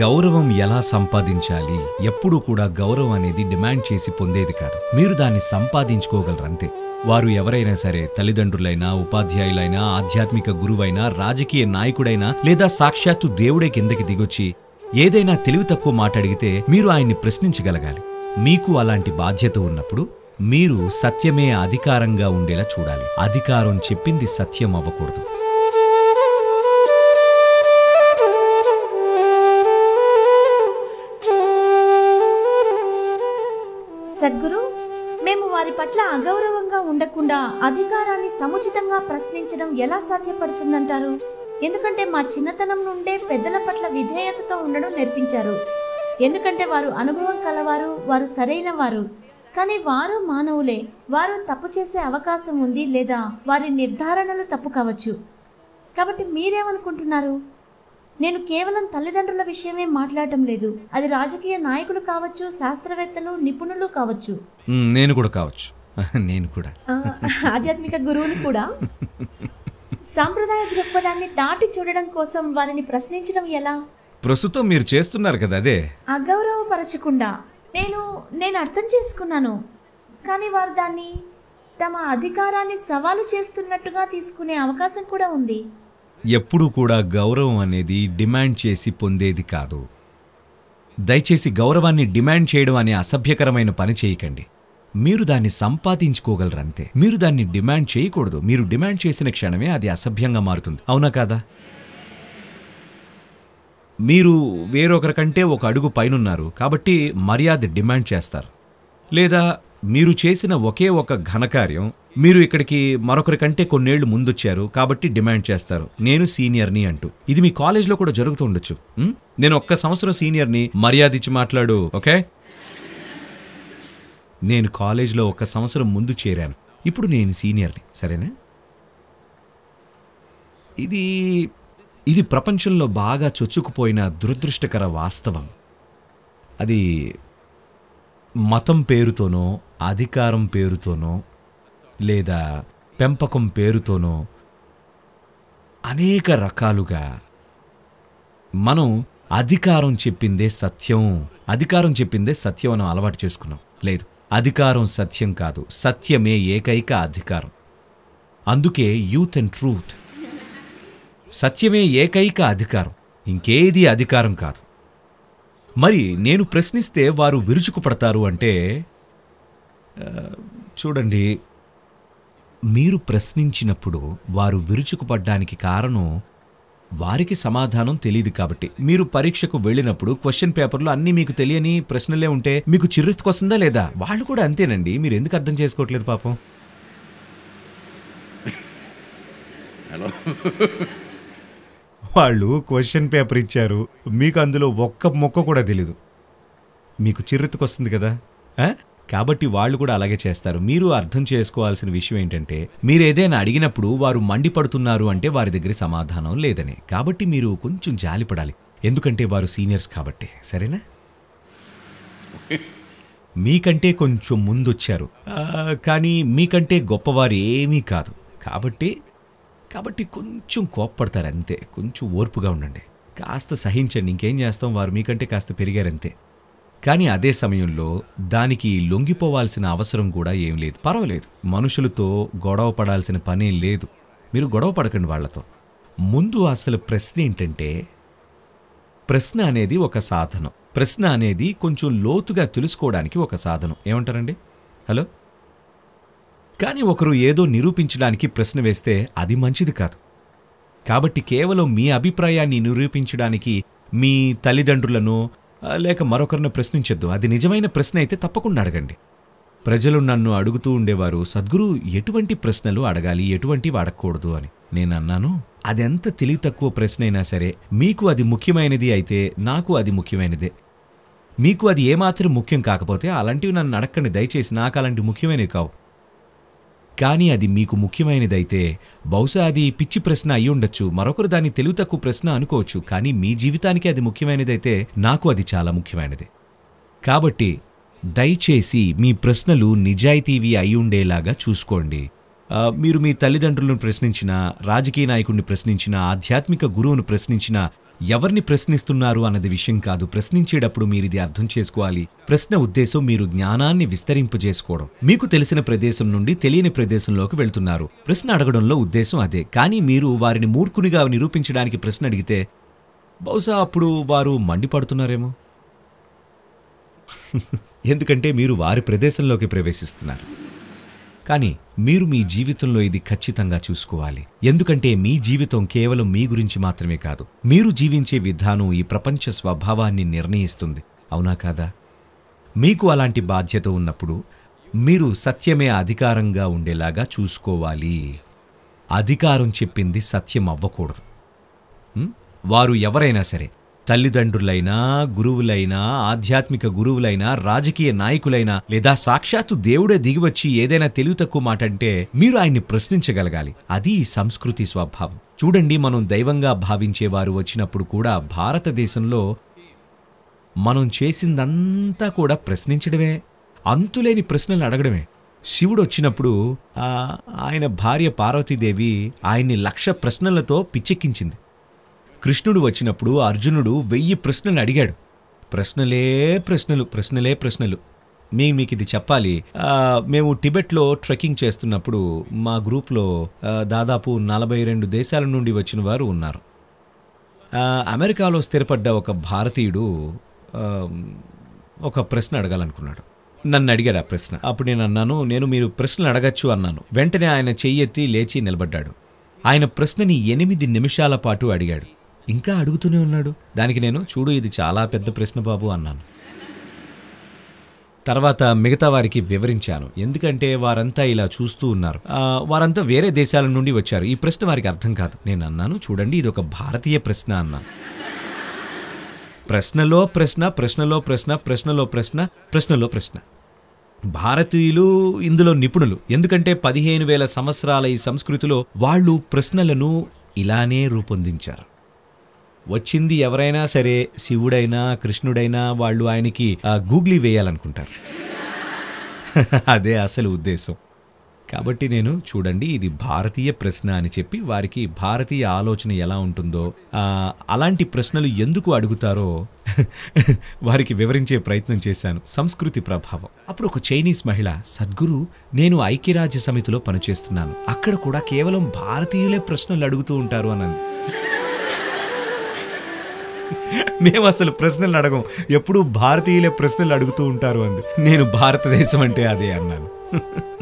గౌరవం ఎలా సంపాదించాలి ఎప్పుడూ కూడా గౌరవం అనేది డిమాండ్ చేసి పొందేది కాదు మీరు దాన్ని సంపాదించుకోగలరంతే వారు ఎవరైనా సరే తల్లిదండ్రులైనా ఉపాధ్యాయులైనా ఆధ్యాత్మిక గురువైనా రాజకీయ నాయకుడైనా లేదా సాక్షాత్తు దేవుడే కిందకి దిగొచ్చి ఏదైనా తెలివి తక్కువ మాట్లాడిగితే మీరు ఆయన్ని ప్రశ్నించగలగాలి మీకు అలాంటి బాధ్యత ఉన్నప్పుడు మీరు సత్యమే అధికారంగా ఉండేలా చూడాలి అధికారం చెప్పింది సత్యం అవ్వకూడదు సద్గురు మేము వారి పట్ల అగౌరవంగా ఉండకుండా అధికారాన్ని సముచితంగా ప్రశ్నించడం ఎలా సాధ్యపడుతుందంటారు ఎందుకంటే మా చిన్నతనం నుండే పెద్దల పట్ల విధేయతతో ఉండడం నేర్పించారు ఎందుకంటే వారు అనుభవం కలవారు వారు సరైన వారు కానీ వారు మానవులే వారు తప్పు చేసే అవకాశం ఉంది లేదా వారి నిర్ధారణలు తప్పు కావచ్చు కాబట్టి మీరేమనుకుంటున్నారు నేను కేవలం తల్లిదండ్రుల విషయమే మాట్లాడటం లేదు అది రాజకీయ నాయకులు కావచ్చు శాస్త్రవేత్తలు నిపుణులు కావచ్చు నేను కూడా కావచ్చు నేను కూడా ఆధ్యాత్మిక గురువులు కూడా సాంప్రదాయ దృక్పథాన్ని దాటి చూడడం కోసం వారిని ప్రశ్నించడం ఎలా ప్రస్తుతం మీరు చేస్తున్నారు కదా అదే అగౌరవపరచకుండా నేను నేను అర్థం చేసుకున్నాను కానీ వారు దాన్ని తమ అధికారాన్ని సవాలు చేస్తున్నట్టుగా తీసుకునే అవకాశం కూడా ఉంది ఎప్పుడూ కూడా గౌరవం అనేది డిమాండ్ చేసి పొందేది కాదు దయచేసి గౌరవాన్ని డిమాండ్ చేయడం అనే అసభ్యకరమైన పని చేయకండి మీరు దాన్ని సంపాదించుకోగలరంతే మీరు దాన్ని డిమాండ్ చేయకూడదు మీరు డిమాండ్ చేసిన క్షణమే అది అసభ్యంగా మారుతుంది అవునా కాదా మీరు వేరొకరికంటే ఒక అడుగు పైనున్నారు కాబట్టి మర్యాద డిమాండ్ చేస్తారు లేదా మీరు చేసిన ఒకే ఒక ఘనకార్యం మీరు ఇక్కడికి మరొకరి కంటే కొన్నేళ్లు ముందొచ్చారు కాబట్టి డిమాండ్ చేస్తారు నేను సీనియర్ని అంటూ ఇది మీ కాలేజ్లో కూడా జరుగుతూ ఉండొచ్చు నేను ఒక్క సంవత్సరం సీనియర్ని మర్యాద ఇచ్చి మాట్లాడు ఓకే నేను కాలేజ్లో ఒక సంవత్సరం ముందు చేరాను ఇప్పుడు నేను సీనియర్ని సరేనా ఇది ఇది ప్రపంచంలో బాగా చొచ్చుకుపోయిన దురదృష్టకర వాస్తవం అది మతం పేరుతోనో అధికారం పేరుతోనో లేదా పెంపకం పేరుతోనో అనేక రకాలుగా మనం అధికారం చెప్పిందే సత్యం అధికారం చెప్పిందే సత్యం అని అలవాటు చేసుకున్నాం లేదు అధికారం సత్యం కాదు సత్యమే ఏకైక అధికారం అందుకే యూత్ అండ్ ట్రూత్ సత్యమే ఏకైక అధికారం ఇంకేది అధికారం కాదు మరి నేను ప్రశ్నిస్తే వారు విరుచుకుపడతారు అంటే చూడండి మీరు ప్రశ్నించినప్పుడు వారు విరుచుకుపడ్డానికి కారణం వారికి సమాధానం తెలియదు కాబట్టి మీరు పరీక్షకు వెళ్ళినప్పుడు క్వశ్చన్ పేపర్లు అన్నీ మీకు తెలియని ప్రశ్నలే ఉంటే మీకు వస్తుందా లేదా వాళ్ళు కూడా అంతేనండి మీరు ఎందుకు అర్థం చేసుకోవట్లేదు పాపం హలో వాళ్ళు క్వశ్చన్ పేపర్ ఇచ్చారు మీకు అందులో ఒక్క మొక్క కూడా తెలీదు మీకు చిర్రెత్తుకొస్తుంది కదా కాబట్టి వాళ్ళు కూడా అలాగే చేస్తారు మీరు అర్థం చేసుకోవాల్సిన విషయం ఏంటంటే మీరు ఏదైనా అడిగినప్పుడు వారు మండిపడుతున్నారు అంటే వారి దగ్గర సమాధానం లేదని కాబట్టి మీరు కొంచెం జాలిపడాలి ఎందుకంటే వారు సీనియర్స్ కాబట్టి సరేనా మీకంటే కొంచెం ముందొచ్చారు కానీ మీకంటే గొప్పవారు ఏమీ కాదు కాబట్టి కాబట్టి కొంచెం కోప్పడతారు అంతే కొంచెం ఓర్పుగా ఉండండి కాస్త సహించండి ఇంకేం చేస్తాం వారు మీకంటే కాస్త పెరిగారంతే కానీ అదే సమయంలో దానికి లొంగిపోవాల్సిన అవసరం కూడా ఏం లేదు పర్వాలేదు మనుషులతో గొడవ పడాల్సిన పనేం లేదు మీరు గొడవ పడకండి వాళ్లతో ముందు అసలు ప్రశ్న ఏంటంటే ప్రశ్న అనేది ఒక సాధనం ప్రశ్న అనేది కొంచెం లోతుగా తెలుసుకోవడానికి ఒక సాధనం ఏమంటారండి హలో కానీ ఒకరు ఏదో నిరూపించడానికి ప్రశ్న వేస్తే అది మంచిది కాదు కాబట్టి కేవలం మీ అభిప్రాయాన్ని నిరూపించడానికి మీ తల్లిదండ్రులను లేక మరొకరిని ప్రశ్నించొద్దు అది నిజమైన ప్రశ్న అయితే తప్పకుండా అడగండి ప్రజలు నన్ను అడుగుతూ ఉండేవారు సద్గురు ఎటువంటి ప్రశ్నలు అడగాలి ఎటువంటివి అడగకూడదు అని నేను అన్నాను అదెంత తెలివి తక్కువ ప్రశ్న అయినా సరే మీకు అది ముఖ్యమైనది అయితే నాకు అది ముఖ్యమైనదే మీకు అది ఏమాత్రం ముఖ్యం కాకపోతే అలాంటివి నన్ను అడగండి దయచేసి నాకు అలాంటి ముఖ్యమైనవి కావు కానీ అది మీకు ముఖ్యమైనదైతే బహుశా అది పిచ్చి ప్రశ్న అయి ఉండొచ్చు మరొకరు దాన్ని తెలివి తక్కువ ప్రశ్న అనుకోవచ్చు కానీ మీ జీవితానికి అది ముఖ్యమైనదైతే నాకు అది చాలా ముఖ్యమైనది కాబట్టి దయచేసి మీ ప్రశ్నలు నిజాయితీవి అయి ఉండేలాగా చూసుకోండి మీరు మీ తల్లిదండ్రులను ప్రశ్నించిన రాజకీయ నాయకుడిని ప్రశ్నించిన ఆధ్యాత్మిక గురువును ప్రశ్నించిన ఎవరిని ప్రశ్నిస్తున్నారు అన్నది విషయం కాదు ప్రశ్నించేటప్పుడు మీరు ఇది అర్థం చేసుకోవాలి ప్రశ్న ఉద్దేశం మీరు జ్ఞానాన్ని విస్తరింపజేసుకోవడం మీకు తెలిసిన ప్రదేశం నుండి తెలియని ప్రదేశంలోకి వెళ్తున్నారు ప్రశ్న అడగడంలో ఉద్దేశం అదే కానీ మీరు వారిని మూర్ఖునిగా నిరూపించడానికి ప్రశ్న అడిగితే బహుశా అప్పుడు వారు మండిపడుతున్నారేమో ఎందుకంటే మీరు వారి ప్రదేశంలోకి ప్రవేశిస్తున్నారు కానీ మీరు మీ జీవితంలో ఇది ఖచ్చితంగా చూసుకోవాలి ఎందుకంటే మీ జీవితం కేవలం మీ గురించి మాత్రమే కాదు మీరు జీవించే విధానం ఈ ప్రపంచ స్వభావాన్ని నిర్ణయిస్తుంది అవునా కాదా మీకు అలాంటి బాధ్యత ఉన్నప్పుడు మీరు సత్యమే అధికారంగా ఉండేలాగా చూసుకోవాలి అధికారం చెప్పింది సత్యం అవ్వకూడదు వారు ఎవరైనా సరే తల్లిదండ్రులైనా గురువులైనా ఆధ్యాత్మిక గురువులైనా రాజకీయ నాయకులైనా లేదా సాక్షాత్తు దేవుడే దిగివచ్చి ఏదైనా తెలివి తక్కువ మాట అంటే మీరు ఆయన్ని ప్రశ్నించగలగాలి అది సంస్కృతి స్వభావం చూడండి మనం దైవంగా భావించేవారు వచ్చినప్పుడు కూడా భారతదేశంలో మనం చేసిందంతా కూడా ప్రశ్నించడమే అంతులేని ప్రశ్నలు అడగడమే శివుడు వచ్చినప్పుడు ఆయన భార్య పార్వతీదేవి ఆయన్ని లక్ష ప్రశ్నలతో పిచ్చెక్కించింది కృష్ణుడు వచ్చినప్పుడు అర్జునుడు వెయ్యి ప్రశ్నలు అడిగాడు ప్రశ్నలే ప్రశ్నలు ప్రశ్నలే ప్రశ్నలు మేము మీకు ఇది చెప్పాలి మేము టిబెట్లో ట్రెక్కింగ్ చేస్తున్నప్పుడు మా గ్రూప్లో దాదాపు నలభై రెండు దేశాల నుండి వచ్చిన వారు ఉన్నారు అమెరికాలో స్థిరపడ్డ ఒక భారతీయుడు ఒక ప్రశ్న అడగాలనుకున్నాడు నన్ను అడిగాడు ఆ ప్రశ్న అప్పుడు నేను అన్నాను నేను మీరు ప్రశ్నలు అడగచ్చు అన్నాను వెంటనే ఆయన చెయ్యెత్తి లేచి నిలబడ్డాడు ఆయన ప్రశ్నని ఎనిమిది నిమిషాల పాటు అడిగాడు ఇంకా అడుగుతూనే ఉన్నాడు దానికి నేను చూడు ఇది చాలా పెద్ద ప్రశ్న బాబు అన్నాను తర్వాత మిగతా వారికి వివరించాను ఎందుకంటే వారంతా ఇలా చూస్తూ ఉన్నారు వారంతా వేరే దేశాల నుండి వచ్చారు ఈ ప్రశ్న వారికి అర్థం కాదు నేను అన్నాను చూడండి ఇది ఒక భారతీయ ప్రశ్న అన్నాను ప్రశ్నలో ప్రశ్న ప్రశ్నలో ప్రశ్న ప్రశ్నలో ప్రశ్న ప్రశ్నలో ప్రశ్న భారతీయులు ఇందులో నిపుణులు ఎందుకంటే పదిహేను వేల సంవత్సరాల ఈ సంస్కృతిలో వాళ్ళు ప్రశ్నలను ఇలానే రూపొందించారు వచ్చింది ఎవరైనా సరే శివుడైనా కృష్ణుడైనా వాళ్ళు ఆయనకి గూగ్లీ వేయాలనుకుంటారు అదే అసలు ఉద్దేశం కాబట్టి నేను చూడండి ఇది భారతీయ ప్రశ్న అని చెప్పి వారికి భారతీయ ఆలోచన ఎలా ఉంటుందో అలాంటి ప్రశ్నలు ఎందుకు అడుగుతారో వారికి వివరించే ప్రయత్నం చేశాను సంస్కృతి ప్రభావం అప్పుడు ఒక చైనీస్ మహిళ సద్గురు నేను ఐక్యరాజ్య సమితిలో పనిచేస్తున్నాను అక్కడ కూడా కేవలం భారతీయులే ప్రశ్నలు అడుగుతూ ఉంటారు అనంది మేము అసలు ప్రశ్నలు అడగం ఎప్పుడు భారతీయులే ప్రశ్నలు అడుగుతూ ఉంటారు అంది నేను భారతదేశం అంటే అదే అన్నాను